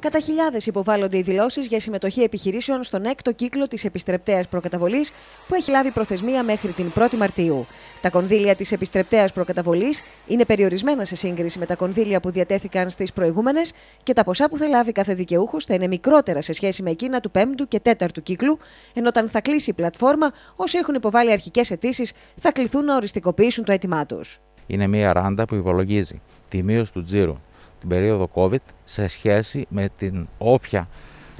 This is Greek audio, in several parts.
Κατά χιλιάδες υποβάλλονται οι δηλώσεις για συμμετοχή επιχειρήσεων στον έκτο κύκλο της επιστρεπτέας προκαταβολής που έχει λάβει προθεσμία μέχρι την 1η Μαρτίου. Τα κονδύλια της επιστρεπτέας προκαταβολής είναι περιορισμένα σε σύγκριση με τα κονδύλια που διατέθηκαν στις προηγούμενες και τα ποσά που θα λάβει κάθε δικαιούχος θα είναι μικρότερα σε σχέση με εκείνα του 5ου και 4ου κύκλου, ενώ όταν θα κλείσει η πλατφόρμα, όσοι έχουν υποβάλει αρχικές αιτήσεις θα κληθούν να οριστικοποιήσουν το αίτημά τους. Είναι μια ράντα που υπολογίζει τη μείωση του τζίρου την περίοδο COVID σε σχέση με την όποια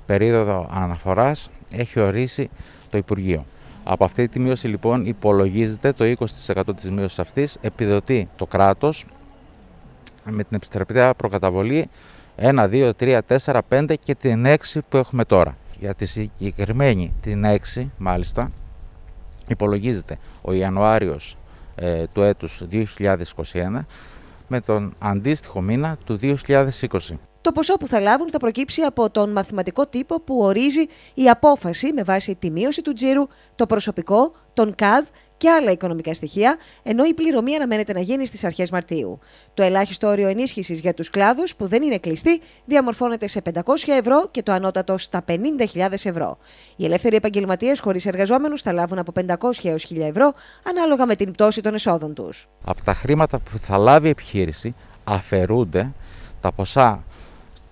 περίοδο αναφοράς έχει ορίσει το Υπουργείο. Από αυτή τη μείωση λοιπόν υπολογίζεται το 20% της μείωσης αυτής επιδοτεί το κράτος με την επιστρεπτή προκαταβολή 1, 2, 3, 4, 5 και την 6 που έχουμε τώρα. Για τη συγκεκριμένη την 6 μάλιστα υπολογίζεται ο Ιανουάριος ε, του έτους 2021 με τον αντίστοιχο μήνα του 2020. Το ποσό που θα λάβουν θα προκύψει από τον μαθηματικό τύπο που ορίζει η απόφαση με βάση τη μείωση του τζίρου, το προσωπικό, τον ΚΑΔ και άλλα οικονομικά στοιχεία, ενώ η πληρωμή αναμένεται να γίνει στις αρχές Μαρτίου. Το ελάχιστο όριο ενίσχυσης για τους κλάδους που δεν είναι κλειστή, διαμορφώνεται σε 500 ευρώ και το ανώτατο στα 50.000 ευρώ. Οι ελεύθεροι επαγγελματίες χωρίς εργαζόμενους θα λάβουν από 500 έω 1.000 ευρώ, ανάλογα με την πτώση των εσόδων τους. Από τα χρήματα που θα λάβει η επιχείρηση αφαιρούνται τα ποσά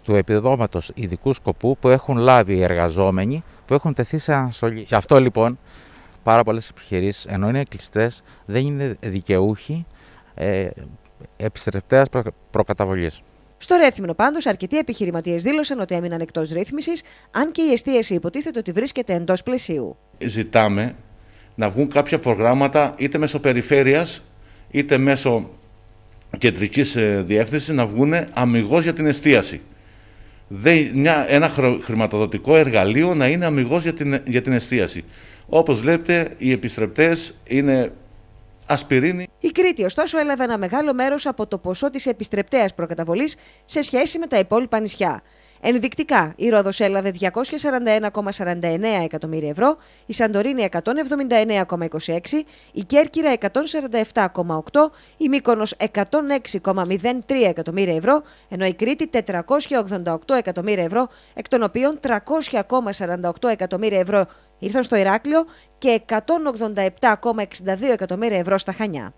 του επιδόματος ειδικού σκοπού που έχουν λάβει οι εργαζόμενοι που έχουν τεθεί σε αναστολή. Γι' αυτό λοιπόν πάρα πολλές επιχειρήσεις, ενώ είναι κλειστέ, δεν είναι δικαιούχοι ε, επιστρεπτέας προκαταβολής. Στο Ρέθμινο, πάντως, αρκετοί επιχειρηματίες δήλωσαν ότι έμειναν εκτός ρύθμισης, αν και η εστίαση υποτίθεται ότι βρίσκεται εντός πλαισίου. Ζητάμε να βγουν κάποια προγράμματα είτε μέσω περιφέρειας είτε μέσω κεντρικής ε, διεύθυνσης να βγουν αμυγός για την εστίαση. Δε, μια, ένα χρηματοδοτικό εργαλείο να είναι αμυγός για την, για την εστίαση. Όπως βλέπετε οι επιστρεπτές είναι ασπιρίνη. Η Κρήτη ωστόσο έλαβε ένα μεγάλο μέρος από το ποσό της επιστρεπτέας προκαταβολής σε σχέση με τα υπόλοιπα νησιά. Ενδεικτικά, η Ρόδος έλαβε 241,49 εκατομμύρια ευρώ, η Σαντορίνη 179,26, η Κέρκυρα 147,8, η Μύκονος 106,03 εκατομμύρια ευρώ, ενώ η Κρήτη 488 εκατομμύρια ευρώ, εκ των οποίων 300,48 εκατομμύρια ευρώ ήρθαν στο Ηράκλειο και 187,62 εκατομμύρια ευρώ στα Χανιά.